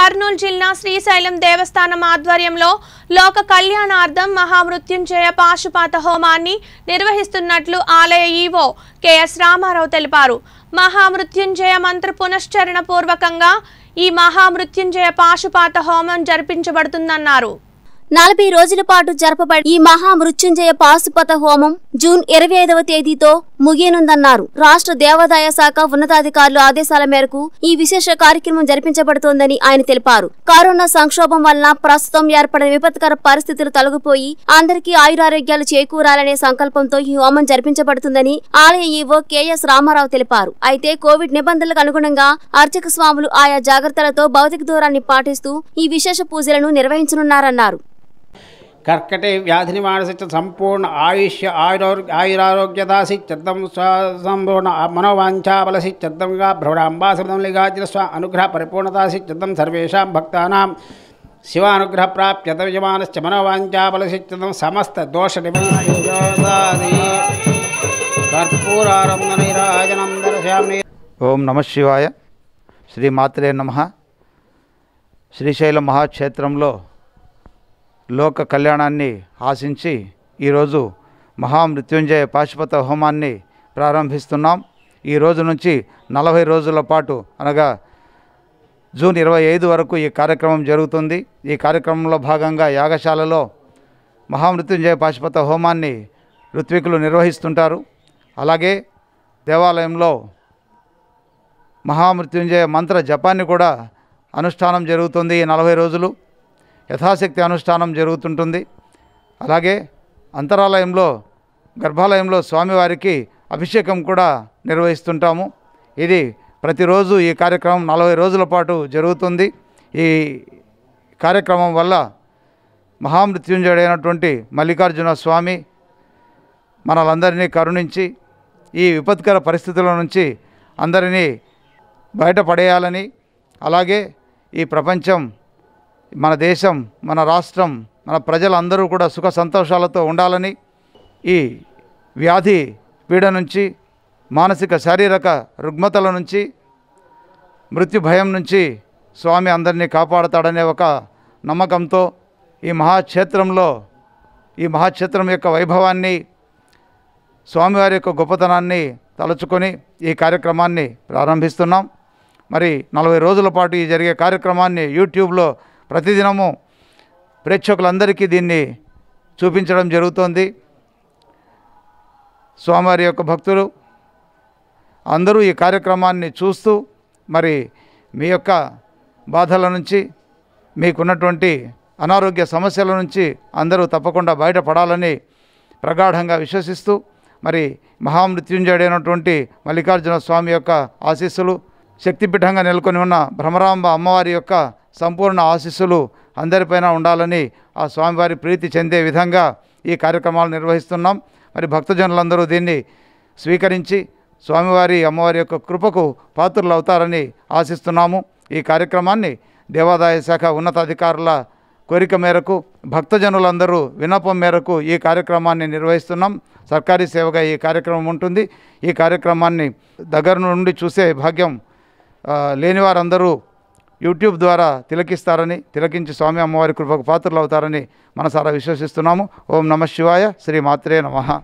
కర్నూలు జిల్లా శ్రీశైలం దేవస్థానం ఆధ్వర్యంలో లోక కళ్యాణార్థం మహామృత్యుంజయ పాశుపాత హోమాన్ని నిర్వహిస్తున్నట్లు ఆలయ ఈవో కెఎస్ రామారావు తెలిపారు మహామృత్యుంజయ మంత్ర పునశ్చరణ పూర్వకంగా ఈ మహామృత్యుంజయ పాశుపాత హోమం జరిపించబడుతుందన్నారు నలభై రోజుల పాటు జరపబడి ఈ మహా మృత్యుంజయ పాశుపత హోమం జూన్ ఇరవై ఐదవ తేదీతో ముగియనుందన్నారు రాష్ట్ర దేవాదాయ శాఖ ఉన్నతాధికారులు ఆదేశాల మేరకు ఈ విశేష కార్యక్రమం జరిపించబడుతోందని ఆయన తెలిపారు కరోనా సంక్షోభం వలన ప్రస్తుతం ఏర్పడిన విపత్కర పరిస్థితులు తొలగిపోయి అందరికీ ఆయురారోగ్యాలు చేకూరాలనే సంకల్పంతో ఈ హోమం జరిపించబడుతుందని ఆలయ ఈవో కెఎస్ రామారావు తెలిపారు అయితే కోవిడ్ నిబంధనలకు అనుగుణంగా అర్చక స్వాములు ఆయా జాగ్రత్తలతో భౌతిక దూరాన్ని పాటిస్తూ ఈ విశేష పూజలను నిర్వహించనున్నారన్నారు కర్కటే వ్యాధి నివారణసిచ్చ సంపూర్ణ ఆయుష్య ఆయురో ఆయురారోగ్యదాసిచ్చద్దం స్వ సంపూర్ణ మనోవాంఛాబలసిచ్చద్దంగా భ్రవడాంబాసమలిగాచిన స్వ అనుగ్రహ పరిపూర్ణతాసిచ్చద్దం సర్వేషాం భక్తానాం శివానుగ్రహ ప్రాప్త ప్రాప్యతయమానశ్చ మనోవాంఛాబలసిచ్చదం సమస్త దోష కర్పూరారంగనైరాజనందర్శ్యామి ఓం శివాయ శ్రీ మాత్రే నమ శ్రీశైల మహాక్షేత్రంలో లోక కళ్యాణాన్ని ఆశించి ఈరోజు మహామృత్యుంజయ పాశుపత హోమాన్ని ప్రారంభిస్తున్నాం ఈ రోజు నుంచి నలభై రోజుల పాటు అనగా జూన్ ఇరవై ఐదు వరకు ఈ కార్యక్రమం జరుగుతుంది ఈ కార్యక్రమంలో భాగంగా యాగశాలలో మహామృత్యుంజయ పాశుపత హోమాన్ని ఋత్వికులు నిర్వహిస్తుంటారు అలాగే దేవాలయంలో మహామృత్యుంజయ మంత్ర జపాన్ని కూడా అనుష్ఠానం జరుగుతుంది ఈ నలభై రోజులు యథాశక్తి అనుష్ఠానం జరుగుతుంటుంది అలాగే అంతరాలయంలో గర్భాలయంలో స్వామివారికి అభిషేకం కూడా నిర్వహిస్తుంటాము ఇది ప్రతిరోజు ఈ కార్యక్రమం నలభై రోజుల పాటు జరుగుతుంది ఈ కార్యక్రమం వల్ల మహామృత్యుంజయుడైనటువంటి మల్లికార్జున స్వామి మనలందరినీ కరుణించి ఈ విపత్కర పరిస్థితుల నుంచి అందరినీ బయటపడేయాలని అలాగే ఈ ప్రపంచం మన దేశం మన రాష్ట్రం మన ప్రజలందరూ కూడా సుఖ సంతోషాలతో ఉండాలని ఈ వ్యాధి పీడ నుంచి మానసిక శారీరక రుగ్మతల నుంచి మృత్యు భయం నుంచి స్వామి అందరినీ కాపాడతాడనే ఒక నమ్మకంతో ఈ మహాక్షేత్రంలో ఈ మహాక్షేత్రం యొక్క వైభవాన్ని స్వామివారి యొక్క గొప్పతనాన్ని తలుచుకొని ఈ కార్యక్రమాన్ని ప్రారంభిస్తున్నాం మరి నలభై రోజుల పాటు ఈ జరిగే కార్యక్రమాన్ని యూట్యూబ్లో ప్రతిదినము ప్రేక్షకులందరికీ దీన్ని చూపించడం జరుగుతోంది స్వామివారి యొక్క భక్తులు అందరూ ఈ కార్యక్రమాన్ని చూస్తూ మరి మీ యొక్క బాధల నుంచి మీకున్నటువంటి అనారోగ్య సమస్యల నుంచి అందరూ తప్పకుండా బయటపడాలని ప్రగాఢంగా విశ్వసిస్తూ మరి మహామృత్యుంజయుడైనటువంటి మల్లికార్జున స్వామి యొక్క ఆశీస్సులు శక్తిపీఠంగా నెలకొని ఉన్న భ్రమరాంబ అమ్మవారి యొక్క సంపూర్ణ ఆశీస్సులు అందరిపైన ఉండాలని ఆ స్వామివారి ప్రీతి చెందే విధంగా ఈ కార్యక్రమాలు నిర్వహిస్తున్నాం మరి భక్తజనులందరూ దీన్ని స్వీకరించి స్వామివారి అమ్మవారి యొక్క కృపకు పాత్రలు అవుతారని ఆశిస్తున్నాము ఈ కార్యక్రమాన్ని దేవాదాయ శాఖ ఉన్నతాధికారుల కోరిక మేరకు భక్తజనులందరూ వినపం మేరకు ఈ కార్యక్రమాన్ని నిర్వహిస్తున్నాం సర్కారీ సేవగా ఈ కార్యక్రమం ఉంటుంది ఈ కార్యక్రమాన్ని దగ్గర నుండి చూసే భాగ్యం లేనివారందరూ యూట్యూబ్ ద్వారా తిలకిస్తారని తిలకించి స్వామి అమ్మవారి కృపకు పాత్రలు అవుతారని మనసారా విశ్వసిస్తున్నాము ఓం నమ శివాయ శ్రీ మాత్రే నమ